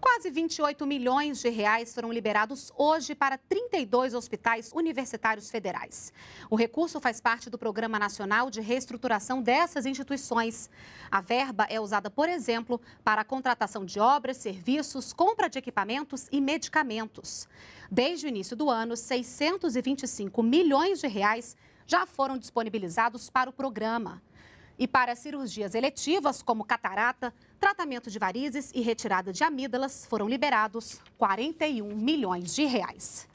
Quase 28 milhões de reais foram liberados hoje para 32 hospitais universitários federais. O recurso faz parte do Programa Nacional de Reestruturação dessas instituições. A verba é usada, por exemplo, para a contratação de obras, serviços, compra de equipamentos e medicamentos. Desde o início do ano, 625 milhões de reais já foram disponibilizados para o programa. E para cirurgias eletivas, como catarata, tratamento de varizes e retirada de amígdalas, foram liberados 41 milhões de reais.